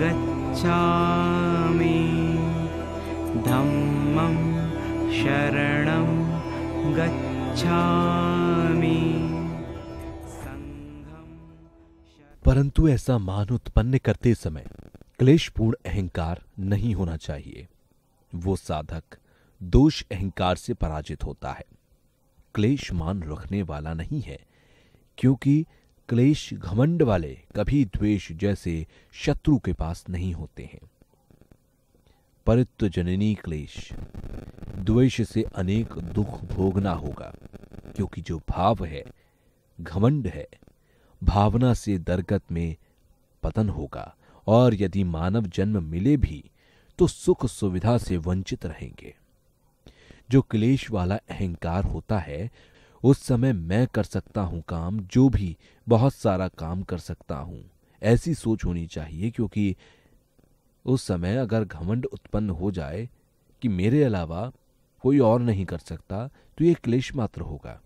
गच्छामि धम्मं शरणं गच्छामि परंतु ऐसा मान उत्पन्न करते समय क्लेशपूर्ण अहंकार नहीं होना चाहिए वो साधक दोष अहंकार से पराजित होता है क्लेश मान रखने वाला नहीं है क्योंकि क्लेश घमंड वाले कभी द्वेष जैसे शत्रु के पास नहीं होते हैं परित्व जननी क्लेश द्वेष से अनेक दुख भोगना होगा क्योंकि जो भाव है घमंड है भावना से दरगत में पतन होगा और यदि मानव जन्म मिले भी तो सुख सुविधा से वंचित रहेंगे जो क्लेश वाला अहंकार होता है उस समय मैं कर सकता हूं काम जो भी बहुत सारा काम कर सकता हूं ऐसी सोच होनी चाहिए क्योंकि उस समय अगर घमंड उत्पन्न हो जाए कि मेरे अलावा कोई और नहीं कर सकता तो ये क्लेश मात्र होगा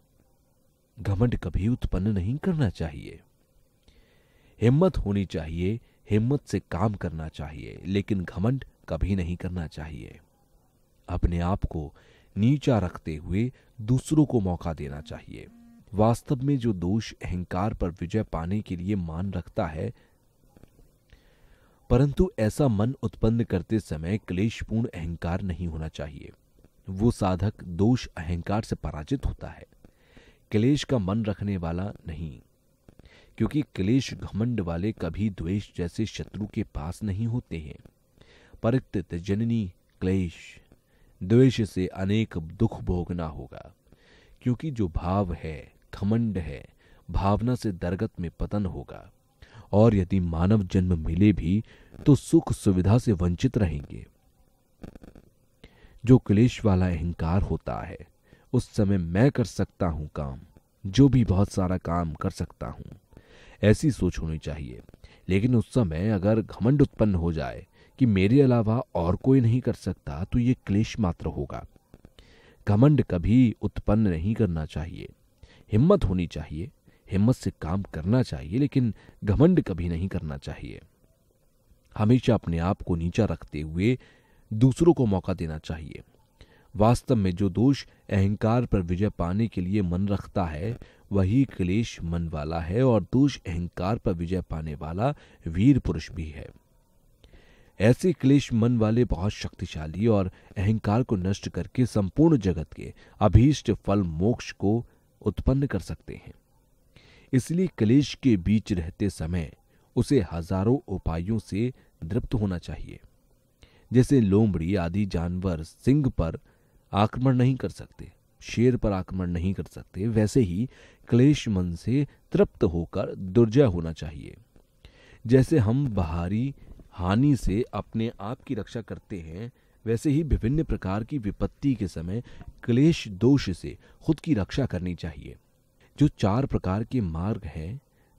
घमंड कभी उत्पन्न नहीं करना चाहिए हिम्मत होनी चाहिए हिम्मत से काम करना चाहिए लेकिन घमंड कभी नहीं करना चाहिए अपने आप को नीचा रखते हुए दूसरों को मौका देना चाहिए वास्तव में जो दोष अहंकार पर विजय पाने के लिए मान रखता है परंतु ऐसा मन उत्पन्न करते समय क्लेशपूर्ण अहंकार नहीं होना चाहिए वो साधक दोष अहंकार से पराजित होता है क्लेश का मन रखने वाला नहीं क्योंकि क्लेश घमंड वाले कभी द्वेष जैसे शत्रु के पास नहीं होते हैं परित्यत जननी क्लेश द्वेष से अनेक दुख भोगना होगा क्योंकि जो भाव है खमंड है भावना से दरगत में पतन होगा और यदि मानव जन्म मिले भी तो सुख सुविधा से वंचित रहेंगे जो क्लेश वाला अहंकार होता है उस समय मैं कर सकता हूं काम जो भी बहुत सारा काम कर सकता हूं ऐसी सोच होनी चाहिए लेकिन उस समय अगर घमंड उत्पन्न हो जाए कि मेरे अलावा और कोई नहीं कर सकता तो ये क्लेश मात्र होगा घमंड कभी उत्पन्न नहीं करना चाहिए हिम्मत होनी चाहिए हिम्मत से काम करना चाहिए लेकिन घमंड कभी नहीं करना चाहिए हमेशा अपने आप को नीचा रखते हुए दूसरों को मौका देना चाहिए वास्तव में जो दोष अहंकार पर विजय पाने के लिए मन रखता है वही क्लेश मन वाला है और दोष अहंकार पर विजय पाने वाला वीर पुरुष भी है ऐसे क्लेश मन वाले बहुत शक्तिशाली और अहंकार को नष्ट करके संपूर्ण जगत के अभीष्ट फल मोक्ष को उत्पन्न कर सकते हैं इसलिए क्लेश के बीच रहते समय उसे हजारों उपायों से दृप्त होना चाहिए जैसे लोमड़ी आदि जानवर सिंह पर आक्रमण नहीं कर सकते शेर पर आक्रमण नहीं कर सकते वैसे ही क्लेश मन से तृप्त होकर दुर्जय होना चाहिए जैसे हम बाहरी हानि से अपने आप की रक्षा करते हैं वैसे ही विभिन्न प्रकार की विपत्ति के समय क्लेश दोष से खुद की रक्षा करनी चाहिए जो चार प्रकार के मार्ग हैं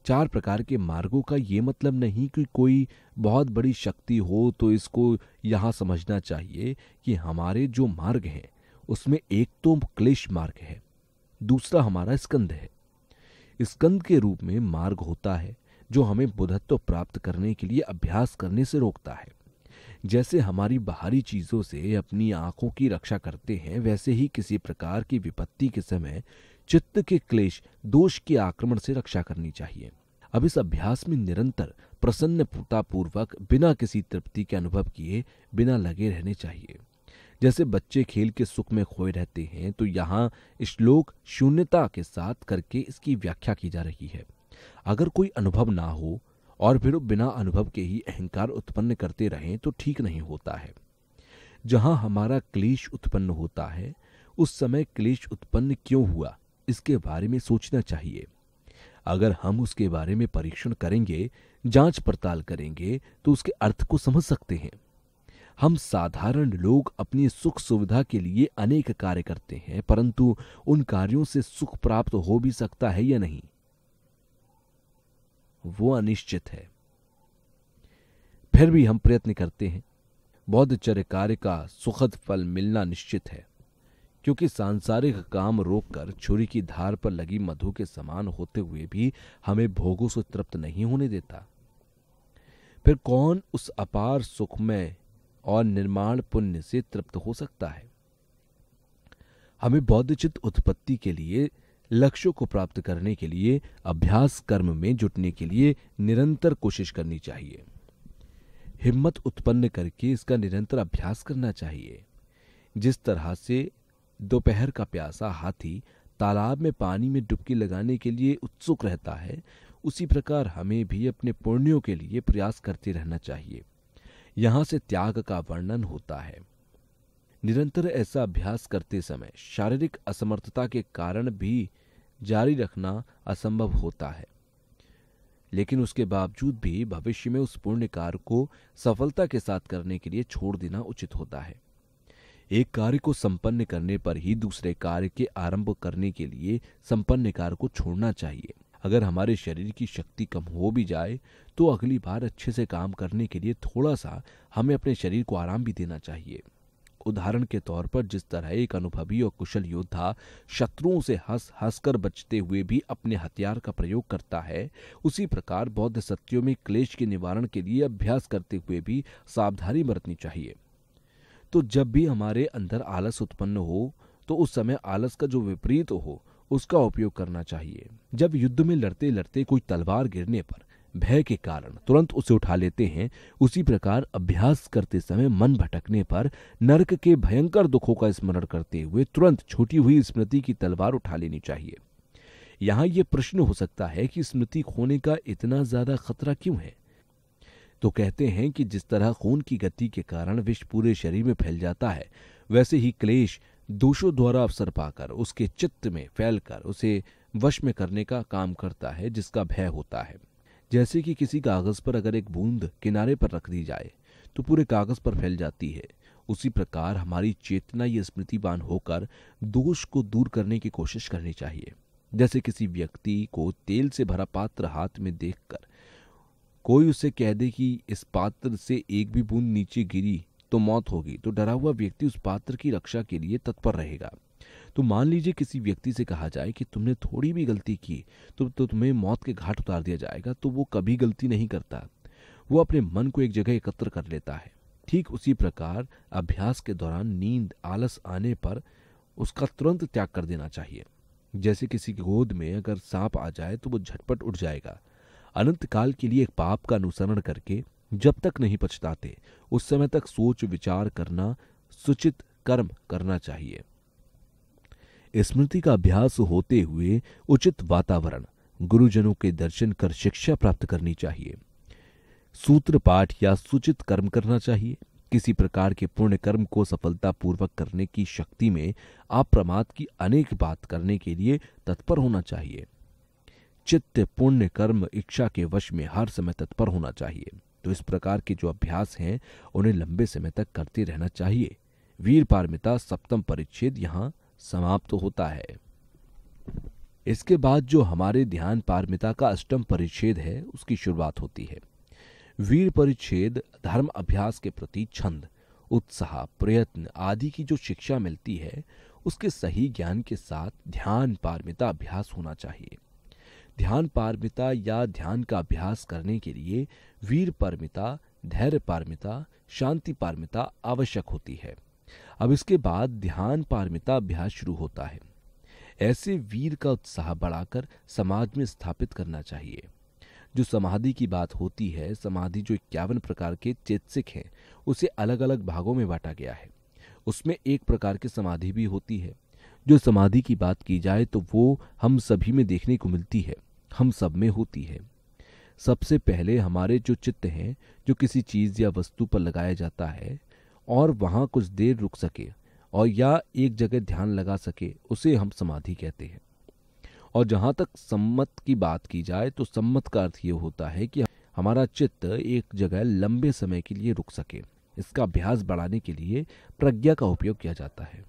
चार प्रकार के मार्गों का ये मतलब नहीं कि कोई बहुत बड़ी शक्ति हो तो इसको यहाँ समझना चाहिए कि हमारे जो मार्ग हैं उसमें एक तो क्लेश मार्ग है दूसरा हमारा स्कंद है स्कंद के रूप में मार्ग होता है जो हमें बुधत्व प्राप्त करने के लिए अभ्यास करने से रोकता है जैसे हमारी बाहरी चीजों से अपनी आंखों की रक्षा करते हैं वैसे ही किसी प्रकार की विपत्ति के समय चित्त के क्लेश दोष के आक्रमण से रक्षा करनी चाहिए अब इस अभ्यास में निरंतर प्रसन्नता पूर्वक बिना किसी तृप्ति के अनुभव किए बिना लगे रहने चाहिए जैसे बच्चे खेल के सुख में खोए रहते हैं तो यहाँ श्लोक शून्यता के साथ करके इसकी व्याख्या की जा रही है अगर कोई अनुभव ना हो और फिर बिना अनुभव के ही अहंकार उत्पन्न करते रहें तो ठीक नहीं होता है जहां हमारा क्लेश उत्पन्न होता है उस समय क्लेश उत्पन्न क्यों हुआ इसके बारे में सोचना चाहिए अगर हम उसके बारे में परीक्षण करेंगे जांच पड़ताल करेंगे तो उसके अर्थ को समझ सकते हैं हम साधारण लोग अपनी सुख सुविधा के लिए अनेक कार्य करते हैं परंतु उन कार्यों से सुख प्राप्त हो भी सकता है या नहीं वो अनिश्चित है फिर भी हम प्रयत्न करते हैं चर्य कार्य का सुखद फल मिलना निश्चित है क्योंकि सांसारिक काम रोककर छुरी की धार पर लगी मधु के समान होते हुए भी हमें भोगों से तृप्त नहीं होने देता फिर कौन उस अपार सुखमय और निर्माण पुण्य से तृप्त हो सकता है हमें बौद्धचित उत्पत्ति के लिए लक्ष्यों को प्राप्त करने के लिए अभ्यास कर्म में जुटने के लिए निरंतर कोशिश करनी चाहिए हिम्मत उत्पन्न करके इसका निरंतर अभ्यास करना चाहिए जिस तरह से दोपहर का प्यासा हाथी तालाब में पानी में डुबकी लगाने के लिए उत्सुक रहता है उसी प्रकार हमें भी अपने पुण्यों के लिए प्रयास करते रहना चाहिए यहां से त्याग का वर्णन होता है निरंतर ऐसा अभ्यास करते समय शारीरिक असमर्थता के कारण भी जारी रखना असंभव होता है लेकिन उसके बावजूद भी भविष्य में उस पुण्य कार्य को सफलता के साथ करने के लिए छोड़ देना उचित होता है एक कार्य को संपन्न करने पर ही दूसरे कार्य के आरंभ करने के लिए संपन्न कार्य को छोड़ना चाहिए अगर हमारे शरीर की शक्ति कम हो भी जाए तो अगली बार अच्छे से काम करने के लिए थोड़ा सा हमें अपने शरीर को आराम भी देना चाहिए उदाहरण के तौर पर जिस तरह एक अनुभवी और कुशल योद्धा शत्रुओं से हंस हंसकर बचते हुए भी अपने हथियार का प्रयोग करता है उसी प्रकार बौद्ध सत्यों में क्लेश के निवारण के लिए अभ्यास करते हुए भी सावधानी बरतनी चाहिए तो जब भी हमारे अंदर आलस उत्पन्न हो तो उस समय आलस का जो विपरीत हो उसका उपयोग करना चाहिए जब युद्ध में लड़ते लड़ते कोई तलवार गिरने पर भय के कारण तुरंत उसे उठा लेते हैं उसी प्रकार अभ्यास करते समय मन भटकने पर नरक के भयंकर दुखों का स्मरण करते हुए तुरंत छूटी हुई स्मृति की तलवार उठा लेनी चाहिए यहां यह प्रश्न हो सकता है कि स्मृति खोने का इतना ज्यादा खतरा क्यों है तो कहते हैं कि जिस तरह खून की गति के कारण विष पूरे शरीर में फैल जाता है वैसे ही क्लेश दोषों द्वारा अवसर पाकर उसके चित्त में फैलकर उसे वश में करने का काम करता है जिसका भय होता है जैसे कि किसी कागज़ पर अगर एक बूंद किनारे पर रख दी जाए तो पूरे कागज़ पर फैल जाती है उसी प्रकार हमारी चेतना ये स्मृतिवान होकर दोष को दूर करने की कोशिश करनी चाहिए जैसे किसी व्यक्ति को तेल से भरा पात्र हाथ में देखकर कोई उसे कह दे कि इस पात्र से एक भी बूंद नीचे गिरी तो मौत होगी तो डरा हुआ व्यक्ति उस पात्र की रक्षा के लिए तत्पर रहेगा तो मान लीजिए किसी व्यक्ति से कहा जाए कि तुमने थोड़ी भी गलती की तो, तो तुम्हें मौत के घाट उतार दिया जाएगा तो वो कभी गलती नहीं करता वो अपने मन को एक जगह एकत्र कर लेता है ठीक उसी प्रकार अभ्यास के दौरान नींद आलस आने पर उसका तुरंत त्याग कर देना चाहिए जैसे किसी की गोद में अगर सांप आ जाए तो वो झटपट उठ जाएगा अनंत काल के लिए एक पाप का अनुसरण करके जब तक नहीं पछताते उस समय तक सोच विचार करना सुचित कर्म करना चाहिए स्मृति का अभ्यास होते हुए उचित वातावरण गुरुजनों के दर्शन कर शिक्षा प्राप्त करनी चाहिए सूत्र पाठ या सूचित कर्म करना चाहिए किसी प्रकार के पुण्य कर्म को सफलतापूर्वक करने की शक्ति में आप प्रमाद की अनेक बात करने के लिए तत्पर होना चाहिए चित्त पुण्य कर्म इच्छा के वश में हर समय तत्पर होना चाहिए तो इस प्रकार के जो अभ्यास हैं उन्हें लंबे समय तक करते रहना चाहिए वीर पारमिता सप्तम परिच्छेद यहाँ समाप्त तो होता है इसके बाद जो हमारे ध्यान पारमिता का अष्टम परिच्छेद है उसकी शुरुआत होती है वीर परिच्छेद धर्म अभ्यास के प्रति छंद उत्साह प्रयत्न आदि की जो शिक्षा मिलती है उसके सही ज्ञान के साथ ध्यान पारमिता अभ्यास होना चाहिए ध्यान पारमिता या ध्यान का अभ्यास करने के लिए वीर पारमिता धैर्य पारमिता शांति पारमिता आवश्यक होती है अब इसके बाद ध्यान पारमिता अभ्यास शुरू होता है ऐसे वीर का उत्साह बढ़ाकर समाज में स्थापित करना चाहिए जो समाधि की बात होती है समाधि जो इक्यावन प्रकार के चेतसिक हैं उसे अलग अलग भागों में बांटा गया है उसमें एक प्रकार की समाधि भी होती है जो समाधि की बात की जाए तो वो हम सभी में देखने को मिलती है हम सब में होती है सबसे पहले हमारे जो चित्त हैं जो किसी चीज़ या वस्तु पर लगाया जाता है और वहाँ कुछ देर रुक सके और या एक जगह ध्यान लगा सके उसे हम समाधि कहते हैं और जहाँ तक सम्मत की बात की जाए तो सम्मत का अर्थ ये होता है कि हमारा चित्त एक जगह लंबे समय के लिए रुक सके इसका अभ्यास बढ़ाने के लिए प्रज्ञा का उपयोग किया जाता है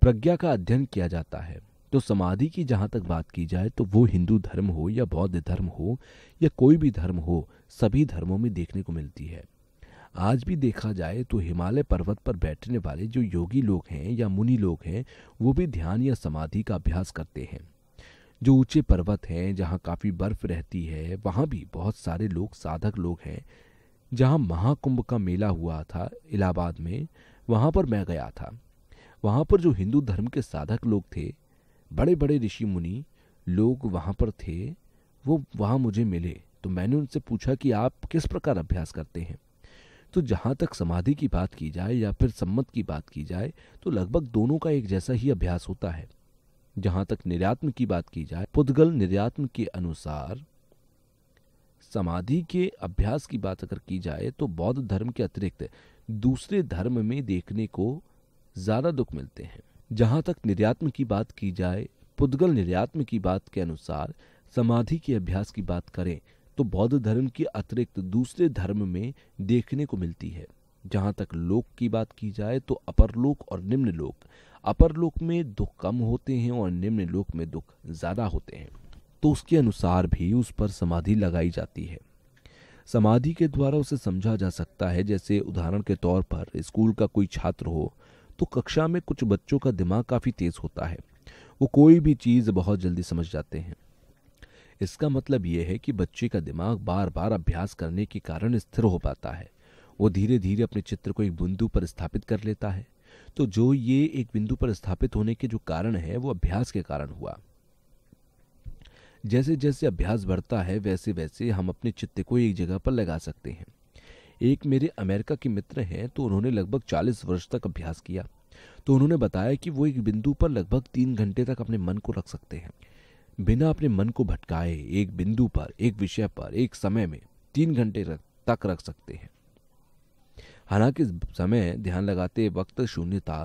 प्रज्ञा का अध्ययन किया जाता है तो समाधि की जहाँ तक बात की जाए तो वो हिंदू धर्म हो या बौद्ध धर्म हो या कोई भी धर्म हो सभी धर्मों में देखने को मिलती है आज भी देखा जाए तो हिमालय पर्वत पर बैठने वाले जो योगी लोग हैं या मुनि लोग हैं वो भी ध्यान या समाधि का अभ्यास करते हैं जो ऊंचे पर्वत हैं जहाँ काफ़ी बर्फ रहती है वहाँ भी बहुत सारे लोग साधक लोग हैं जहाँ महाकुंभ का मेला हुआ था इलाहाबाद में वहाँ पर मैं गया था वहाँ पर जो हिंदू धर्म के साधक लोग थे बड़े बड़े ऋषि मुनि लोग वहाँ पर थे वो वहाँ मुझे मिले तो मैंने उनसे पूछा कि आप किस प्रकार अभ्यास करते हैं तो जहाँ तक समाधि की बात की जाए या फिर सम्मत की बात की जाए तो लगभग दोनों का एक जैसा ही अभ्यास होता है जहाँ तक निर्यात्म की बात की जाए पुद्गल निर्यात्म के अनुसार समाधि के अभ्यास की बात अगर की जाए तो बौद्ध धर्म के अतिरिक्त दूसरे धर्म में देखने को ज़्यादा दुख मिलते हैं जहां तक निर्यात्म की बात की जाए पुद्गल निर्यात्म की बात के अनुसार समाधि के अभ्यास की बात करें तो बौद्ध धर्म के अतिरिक्त दूसरे धर्म में देखने को मिलती है जहाँ तक लोक की बात की जाए तो अपर लोक और निम्न लोक अपर लोक में दुख कम होते हैं और निम्न लोक में दुख ज़्यादा होते हैं तो उसके अनुसार भी उस पर समाधि लगाई जाती है समाधि के द्वारा उसे समझा जा सकता है जैसे उदाहरण के तौर पर स्कूल का कोई छात्र हो तो कक्षा में कुछ बच्चों का दिमाग काफ़ी तेज़ होता है वो कोई भी चीज़ बहुत जल्दी समझ जाते हैं इसका मतलब ये है कि बच्चे का दिमाग बार बार अभ्यास करने के कारण स्थिर हो पाता है वो धीरे धीरे अपने चित्र को एक बिंदु पर स्थापित कर लेता है तो जो ये एक बिंदु पर स्थापित होने के जो कारण है वो अभ्यास के कारण हुआ जैसे जैसे अभ्यास बढ़ता है वैसे वैसे हम अपने चित्र को एक जगह पर लगा सकते हैं एक मेरे अमेरिका के मित्र हैं तो उन्होंने लगभग चालीस वर्ष तक अभ्यास किया तो उन्होंने बताया कि वो एक बिंदु पर लगभग तीन घंटे तक अपने मन को रख सकते हैं बिना अपने मन को भटकाए एक बिंदु पर एक विषय पर एक समय में तीन घंटे तक रख सकते हैं हालांकि समय ध्यान लगाते वक्त शून्यता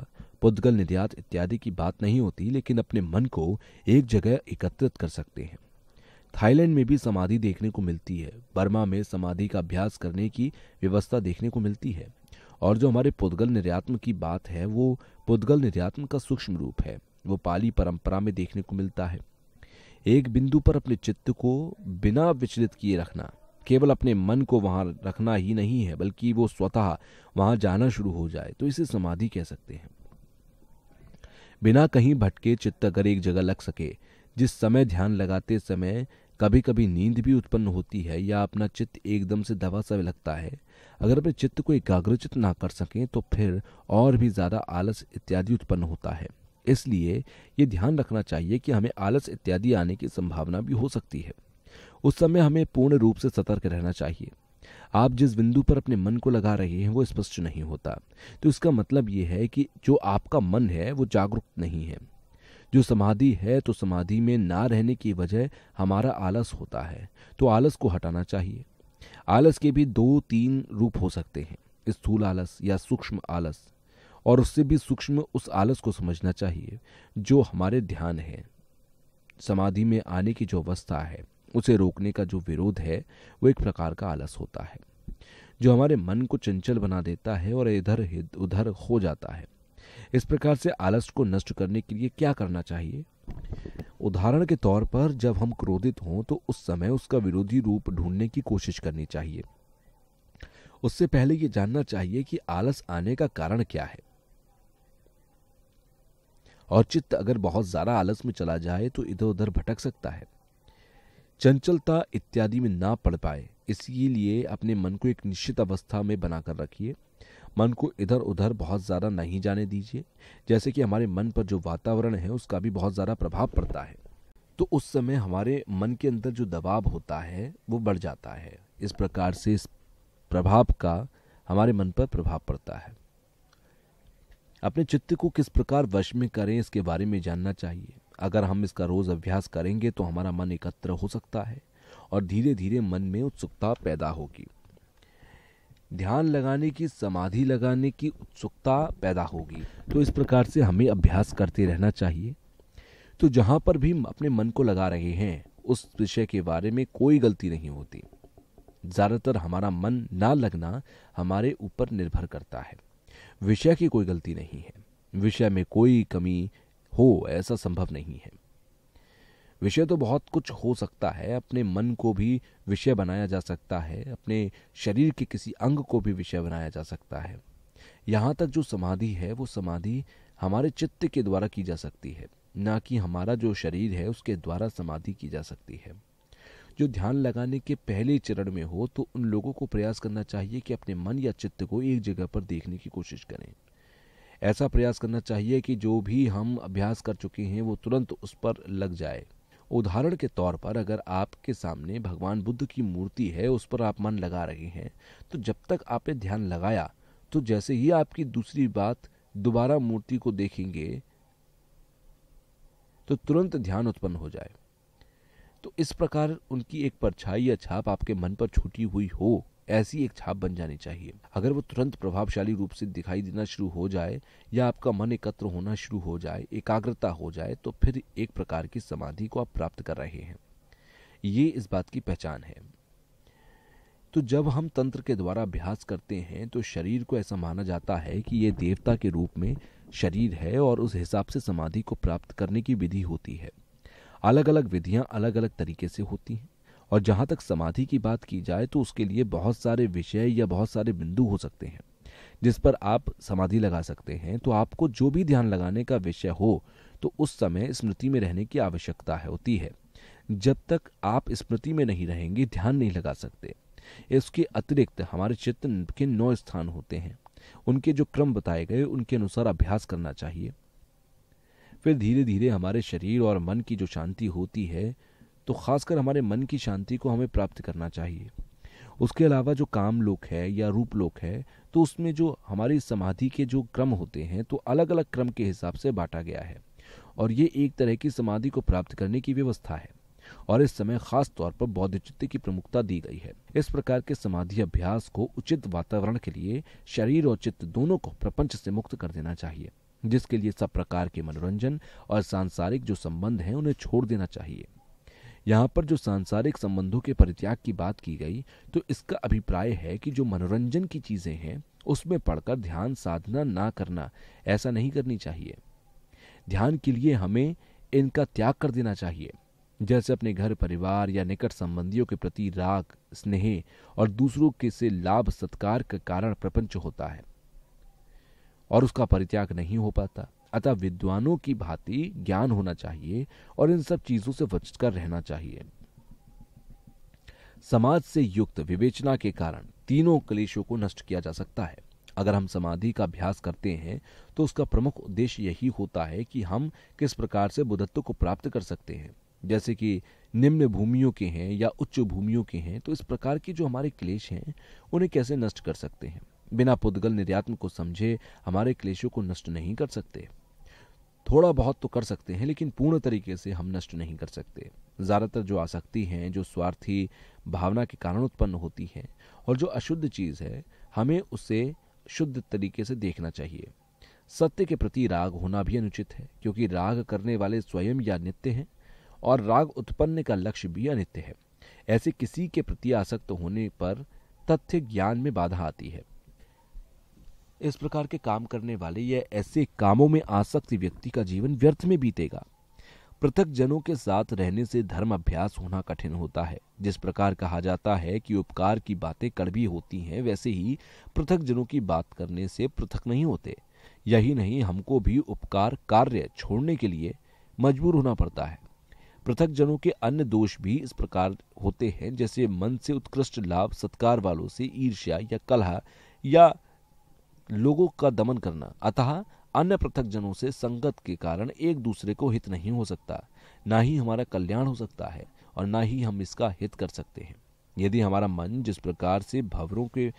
पुद्गल निर्यात इत्यादि की बात नहीं होती लेकिन अपने मन को एक जगह एकत्रित कर सकते हैं थाईलैंड में भी समाधि देखने को मिलती है बर्मा में समाधि का अभ्यास करने की व्यवस्था देखने को मिलती है और जो हमारे पुद्गल निर्यात्म की बात है वो पुद्गल निर्यात्म का सूक्ष्म रूप है वो पाली परंपरा में देखने को मिलता है एक बिंदु पर अपने चित्त को बिना विचलित किए रखना केवल अपने मन को वहां रखना ही नहीं है बल्कि वो स्वतः वहां जाना शुरू हो जाए तो इसे समाधि कह सकते हैं बिना कहीं भटके चित्त अगर एक जगह लग सके जिस समय ध्यान लगाते समय कभी कभी नींद भी उत्पन्न होती है या अपना चित्त एकदम से दबा सा लगता है अगर अपने चित्त को एकाग्रचित ना कर सकें तो फिर और भी ज़्यादा आलस इत्यादि उत्पन्न होता है इसलिए ये ध्यान रखना चाहिए कि हमें आलस इत्यादि आने की संभावना भी हो सकती है उस समय हमें पूर्ण रूप से सतर्क रहना चाहिए आप जिस बिंदु पर अपने मन को लगा रहे हैं वो स्पष्ट नहीं होता तो इसका मतलब ये है कि जो आपका मन है वो जागरूक नहीं है जो समाधि है तो समाधि में ना रहने की वजह हमारा आलस होता है तो आलस को हटाना चाहिए आलस के भी दो तीन रूप हो सकते हैं स्थूल आलस या सूक्ष्म आलस और उससे भी सूक्ष्म उस आलस को समझना चाहिए जो हमारे ध्यान है समाधि में आने की जो अवस्था है उसे रोकने का जो विरोध है वो एक प्रकार का आलस होता है जो हमारे मन को चंचल बना देता है और इधर उधर हो जाता है इस प्रकार से आलस को नष्ट करने के लिए क्या करना चाहिए उदाहरण के तौर पर जब हम क्रोधित हों तो उस समय उसका विरोधी रूप ढूंढने की कोशिश करनी चाहिए उससे पहले ये जानना चाहिए कि आलस आने का कारण क्या है और चित्त अगर बहुत ज़्यादा आलस में चला जाए तो इधर उधर भटक सकता है चंचलता इत्यादि में ना पड़ पाए इसीलिए अपने मन को एक निश्चित अवस्था में बनाकर रखिए मन को इधर उधर बहुत ज़्यादा नहीं जाने दीजिए जैसे कि हमारे मन पर जो वातावरण है उसका भी बहुत ज़्यादा प्रभाव पड़ता है तो उस समय हमारे मन के अंदर जो दबाव होता है वो बढ़ जाता है इस प्रकार से इस प्रभाव का हमारे मन पर प्रभाव पड़ता है अपने चित्त को किस प्रकार वश में करें इसके बारे में जानना चाहिए अगर हम इसका रोज अभ्यास करेंगे तो हमारा मन एकत्र हो सकता है और धीरे धीरे मन में उत्सुकता पैदा होगी ध्यान लगाने की समाधि लगाने की उत्सुकता पैदा होगी तो इस प्रकार से हमें अभ्यास करते रहना चाहिए तो जहाँ पर भी अपने मन को लगा रहे हैं उस विषय के बारे में कोई गलती नहीं होती ज़्यादातर हमारा मन ना लगना हमारे ऊपर निर्भर करता है विषय की कोई गलती नहीं है विषय में कोई कमी हो ऐसा संभव नहीं है विषय तो बहुत कुछ हो सकता है अपने मन को भी विषय बनाया जा सकता है अपने शरीर के किसी अंग को भी विषय बनाया जा सकता है यहाँ तक जो समाधि है वो समाधि हमारे चित्त के द्वारा की जा सकती है ना कि हमारा जो शरीर है उसके द्वारा समाधि की जा सकती है जो ध्यान लगाने के पहले चरण में हो तो उन लोगों को प्रयास करना चाहिए कि अपने मन या चित्त को एक जगह पर देखने की कोशिश करें ऐसा प्रयास करना चाहिए कि जो भी हम अभ्यास कर चुके हैं वो तुरंत उस पर लग जाए उदाहरण के तौर पर अगर आपके सामने भगवान बुद्ध की मूर्ति है उस पर आप मन लगा रहे हैं तो जब तक आपने ध्यान लगाया तो जैसे ही आपकी दूसरी बात दोबारा मूर्ति को देखेंगे तो तुरंत ध्यान उत्पन्न हो जाए तो इस प्रकार उनकी एक परछाई या छाप आपके मन पर छूटी हुई हो ऐसी एक छाप बन जानी चाहिए अगर वो तुरंत प्रभावशाली रूप से दिखाई देना शुरू हो जाए या आपका मन एकत्र होना शुरू हो जाए एकाग्रता हो जाए तो फिर एक प्रकार की समाधि को आप प्राप्त कर रहे हैं ये इस बात की पहचान है तो जब हम तंत्र के द्वारा अभ्यास करते हैं तो शरीर को ऐसा माना जाता है कि ये देवता के रूप में शरीर है और उस हिसाब से समाधि को प्राप्त करने की विधि होती है अलग अलग विधियां अलग अलग तरीके से होती हैं और जहां तक समाधि की बात की जाए तो उसके लिए बहुत सारे विषय या बहुत सारे बिंदु हो सकते हैं जिस पर आप समाधि लगा सकते हैं तो आपको जो भी ध्यान लगाने का विषय हो तो उस समय स्मृति में रहने की आवश्यकता होती है जब तक आप स्मृति में नहीं रहेंगे ध्यान नहीं लगा सकते इसके अतिरिक्त हमारे चित्त के नौ स्थान होते हैं उनके जो क्रम बताए गए उनके अनुसार अभ्यास करना चाहिए फिर धीरे धीरे हमारे शरीर और मन की जो शांति होती है तो खासकर हमारे मन की शांति को हमें प्राप्त करना चाहिए उसके अलावा जो काम लोक है या रूप लोक है तो उसमें जो हमारी समाधि के जो क्रम होते हैं तो अलग अलग क्रम के हिसाब से बांटा गया है और ये एक तरह की समाधि को प्राप्त करने की व्यवस्था है और इस समय खास तौर पर बौद्ध चित्त की प्रमुखता दी गई है इस प्रकार के समाधि अभ्यास को उचित वातावरण के लिए शरीर और चित्त दोनों को प्रपंच से मुक्त कर देना चाहिए जिसके लिए सब प्रकार के मनोरंजन और सांसारिक जो संबंध हैं उन्हें छोड़ देना चाहिए यहाँ पर जो सांसारिक संबंधों के परित्याग की बात की गई तो इसका अभिप्राय है कि जो मनोरंजन की चीज़ें हैं उसमें पढ़कर ध्यान साधना ना करना ऐसा नहीं करनी चाहिए ध्यान के लिए हमें इनका त्याग कर देना चाहिए जैसे अपने घर परिवार या निकट संबंधियों के प्रति राग स्नेह और दूसरों के से लाभ सत्कार का कारण प्रपंच होता है और उसका परित्याग नहीं हो पाता अतः विद्वानों की भांति ज्ञान होना चाहिए और इन सब चीजों से बचकर रहना चाहिए समाज से युक्त विवेचना के कारण तीनों क्लेशों को नष्ट किया जा सकता है अगर हम समाधि का अभ्यास करते हैं तो उसका प्रमुख उद्देश्य यही होता है कि हम किस प्रकार से बुद्धत्व को प्राप्त कर सकते हैं जैसे कि निम्न भूमियों के हैं या उच्च भूमियों के हैं तो इस प्रकार की जो हमारे क्लेश हैं उन्हें कैसे नष्ट कर सकते हैं बिना पुद्गल निर्यात्म को समझे हमारे क्लेशों को नष्ट नहीं कर सकते थोड़ा बहुत तो कर सकते हैं लेकिन पूर्ण तरीके से हम नष्ट नहीं कर सकते ज़्यादातर जो आसक्ति हैं जो स्वार्थी भावना के कारण उत्पन्न होती हैं और जो अशुद्ध चीज़ है हमें उसे शुद्ध तरीके से देखना चाहिए सत्य के प्रति राग होना भी अनुचित है क्योंकि राग करने वाले स्वयं या नित्य हैं और राग उत्पन्न का लक्ष्य भी अनित्य है ऐसे किसी के प्रति आसक्त होने पर तथ्य ज्ञान में बाधा आती है इस प्रकार के काम करने वाले या ऐसे कामों में आसक्त व्यक्ति का जीवन व्यर्थ में बीतेगा पृथक जनों के साथ रहने से धर्म अभ्यास होना कठिन होता है जिस प्रकार कहा जाता है कि उपकार की बातें कड़वी होती हैं वैसे ही पृथक जनों की बात करने से पृथक नहीं होते यही नहीं हमको भी उपकार कार्य छोड़ने के लिए मजबूर होना पड़ता है पृथक जनों के अन्य दोष भी इस प्रकार होते हैं जैसे मन से उत्कृष्ट लाभ सत्कार वालों से ईर्ष्या या कलह या लोगों का दमन करना अतः अन्य पृथक जनों से संगत के कारण एक दूसरे को हित नहीं हो सकता ना ही हमारा कल्याण हो सकता है और ना ही हम इसका हित कर सकते हैं यदि हमारा मन जिस प्रकार से भवरों के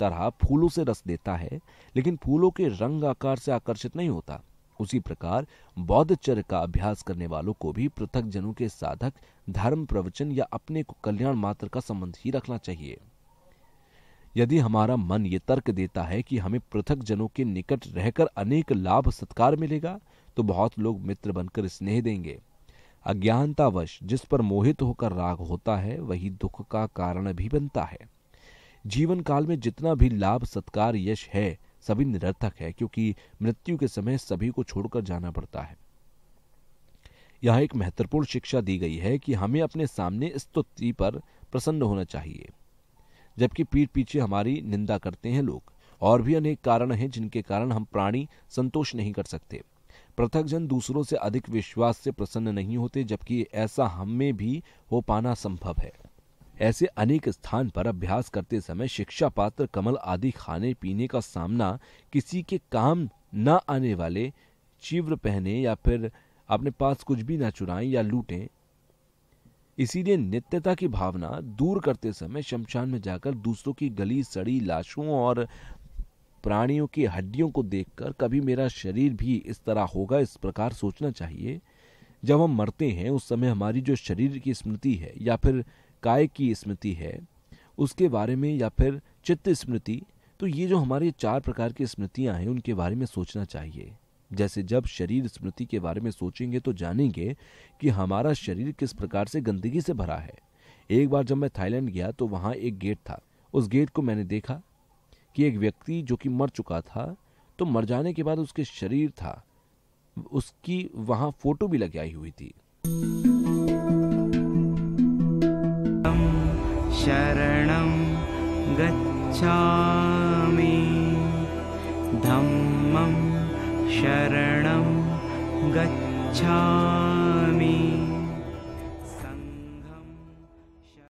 तरह फूलों से रस देता है लेकिन फूलों के रंग आकार से आकर्षित नहीं होता उसी प्रकार बौद्ध चर का अभ्यास करने वालों को भी पृथक जनों के साधक धर्म प्रवचन या अपने कल्याण मात्र का संबंध ही रखना चाहिए यदि हमारा मन ये तर्क देता है कि हमें पृथक जनों के निकट रहकर अनेक लाभ सत्कार मिलेगा तो बहुत लोग मित्र बनकर स्नेह देंगे अज्ञानतावश जिस पर मोहित होकर राग होता है वही दुख का कारण भी बनता है जीवन काल में जितना भी लाभ सत्कार यश है सभी निरर्थक है क्योंकि मृत्यु के समय सभी को छोड़कर जाना पड़ता है यह एक महत्वपूर्ण शिक्षा दी गई है कि हमें अपने सामने स्तुति पर प्रसन्न होना चाहिए जबकि पीठ पीछे हमारी निंदा करते हैं लोग और भी अनेक कारण हैं जिनके कारण हम प्राणी संतोष नहीं कर सकते पृथक जन दूसरों से अधिक विश्वास से प्रसन्न नहीं होते जबकि ऐसा हम में भी हो पाना संभव है ऐसे अनेक स्थान पर अभ्यास करते समय शिक्षा पात्र कमल आदि खाने पीने का सामना किसी के काम न आने वाले चीव्र पहने या फिर अपने पास कुछ भी न चुराएं या लूटें इसीलिए नित्यता की भावना दूर करते समय शमशान में जाकर दूसरों की गली सड़ी लाशों और प्राणियों की हड्डियों को देखकर कभी मेरा शरीर भी इस तरह होगा इस प्रकार सोचना चाहिए जब हम मरते हैं उस समय हमारी जो शरीर की स्मृति है या फिर काय की स्मृति है उसके बारे में या फिर चित्त स्मृति तो ये जो हमारे चार प्रकार की स्मृतियाँ हैं उनके बारे में सोचना चाहिए जैसे जब शरीर स्मृति के बारे में सोचेंगे तो जानेंगे कि हमारा शरीर किस प्रकार से गंदगी से भरा है एक बार जब मैं थाईलैंड गया तो वहाँ एक गेट था उस गेट को मैंने देखा कि एक व्यक्ति जो कि मर चुका था तो मर जाने के बाद उसके शरीर था उसकी वहाँ फोटो भी लगाई हुई थी शरणम गच्छामि धम्म शरणं गच्छामि